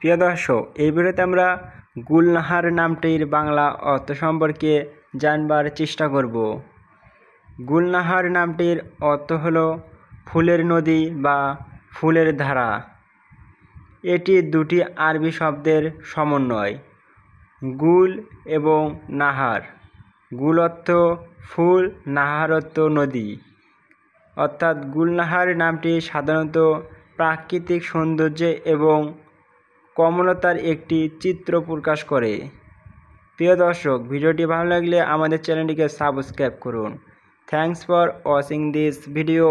প্রিয় দর্শক এই ভিডিওতে আমরা গুলনাহার নামটির বাংলা অর্থ সম্পর্কে জানবার চেষ্টা করব গুলনাহার নামটির অর্থ হল ফুলের নদী বা ফুলের ধারা এটি দুটি আরবি শব্দের সমন্বয় গুল এবং নাহার গুল অর্থ ফুল নাহারত্ব নদী অর্থাৎ গুলনাহার নামটি সাধারণত প্রাকৃতিক সৌন্দর্য এবং কমলতার একটি চিত্র প্রকাশ করে প্রিয় দর্শক ভিডিওটি ভালো লাগলে আমাদের চ্যানেলটিকে সাবস্ক্রাইব করুন thanks for watching this video